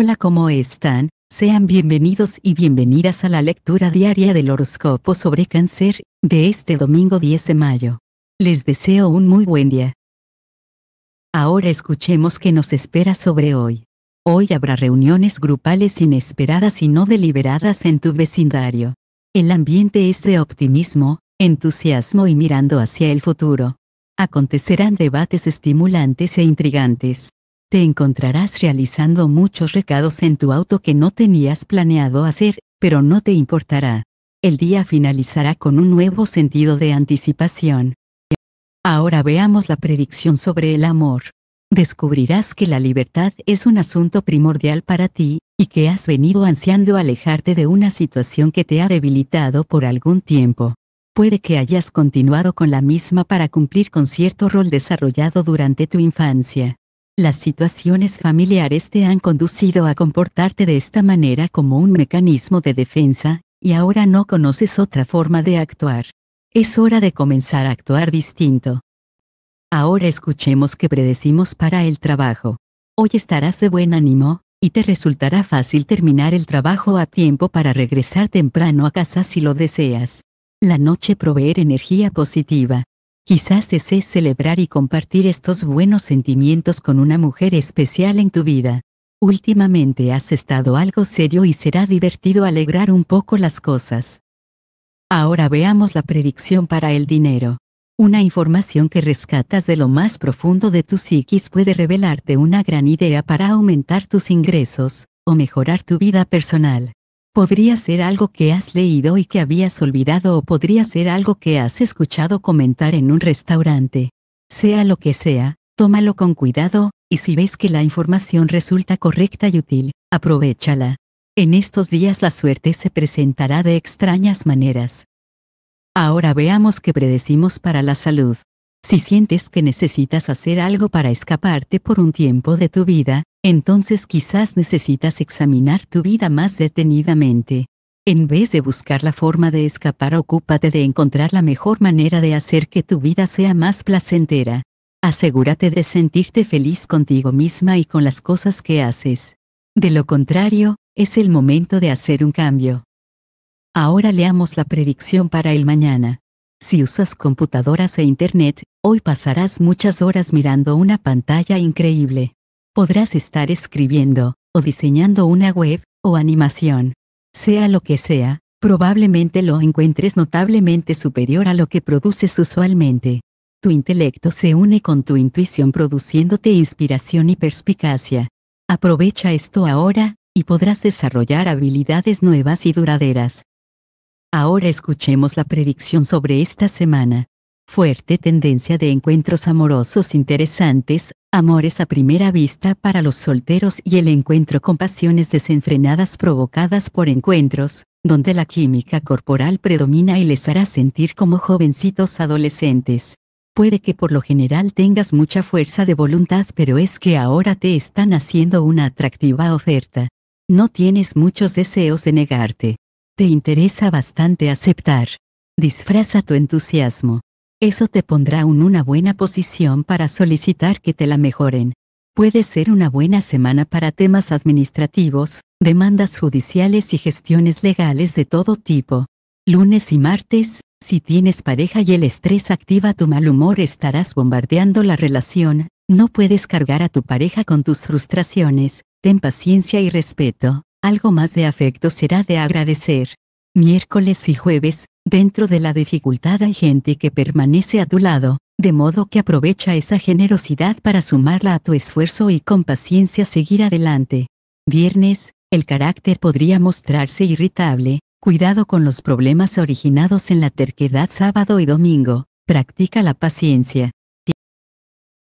Hola, ¿cómo están? Sean bienvenidos y bienvenidas a la lectura diaria del horóscopo sobre cáncer, de este domingo 10 de mayo. Les deseo un muy buen día. Ahora escuchemos qué nos espera sobre hoy. Hoy habrá reuniones grupales inesperadas y no deliberadas en tu vecindario. El ambiente es de optimismo, entusiasmo y mirando hacia el futuro. Acontecerán debates estimulantes e intrigantes. Te encontrarás realizando muchos recados en tu auto que no tenías planeado hacer, pero no te importará. El día finalizará con un nuevo sentido de anticipación. Ahora veamos la predicción sobre el amor. Descubrirás que la libertad es un asunto primordial para ti, y que has venido ansiando alejarte de una situación que te ha debilitado por algún tiempo. Puede que hayas continuado con la misma para cumplir con cierto rol desarrollado durante tu infancia. Las situaciones familiares te han conducido a comportarte de esta manera como un mecanismo de defensa, y ahora no conoces otra forma de actuar. Es hora de comenzar a actuar distinto. Ahora escuchemos qué predecimos para el trabajo. Hoy estarás de buen ánimo, y te resultará fácil terminar el trabajo a tiempo para regresar temprano a casa si lo deseas. La noche proveer energía positiva, Quizás es celebrar y compartir estos buenos sentimientos con una mujer especial en tu vida. Últimamente has estado algo serio y será divertido alegrar un poco las cosas. Ahora veamos la predicción para el dinero. Una información que rescatas de lo más profundo de tu psiquis puede revelarte una gran idea para aumentar tus ingresos, o mejorar tu vida personal. Podría ser algo que has leído y que habías olvidado o podría ser algo que has escuchado comentar en un restaurante. Sea lo que sea, tómalo con cuidado, y si ves que la información resulta correcta y útil, aprovéchala. En estos días la suerte se presentará de extrañas maneras. Ahora veamos qué predecimos para la salud. Si sientes que necesitas hacer algo para escaparte por un tiempo de tu vida, entonces quizás necesitas examinar tu vida más detenidamente. En vez de buscar la forma de escapar, ocúpate de encontrar la mejor manera de hacer que tu vida sea más placentera. Asegúrate de sentirte feliz contigo misma y con las cosas que haces. De lo contrario, es el momento de hacer un cambio. Ahora leamos la predicción para el mañana. Si usas computadoras e internet, hoy pasarás muchas horas mirando una pantalla increíble. Podrás estar escribiendo, o diseñando una web, o animación. Sea lo que sea, probablemente lo encuentres notablemente superior a lo que produces usualmente. Tu intelecto se une con tu intuición produciéndote inspiración y perspicacia. Aprovecha esto ahora, y podrás desarrollar habilidades nuevas y duraderas. Ahora escuchemos la predicción sobre esta semana fuerte tendencia de encuentros amorosos interesantes, amores a primera vista para los solteros y el encuentro con pasiones desenfrenadas provocadas por encuentros, donde la química corporal predomina y les hará sentir como jovencitos adolescentes. Puede que por lo general tengas mucha fuerza de voluntad, pero es que ahora te están haciendo una atractiva oferta. No tienes muchos deseos de negarte. Te interesa bastante aceptar. Disfraza tu entusiasmo. Eso te pondrá en una buena posición para solicitar que te la mejoren. Puede ser una buena semana para temas administrativos, demandas judiciales y gestiones legales de todo tipo. Lunes y martes, si tienes pareja y el estrés activa tu mal humor estarás bombardeando la relación, no puedes cargar a tu pareja con tus frustraciones, ten paciencia y respeto, algo más de afecto será de agradecer. Miércoles y jueves, Dentro de la dificultad hay gente que permanece a tu lado, de modo que aprovecha esa generosidad para sumarla a tu esfuerzo y con paciencia seguir adelante. Viernes, el carácter podría mostrarse irritable, cuidado con los problemas originados en la terquedad sábado y domingo, practica la paciencia.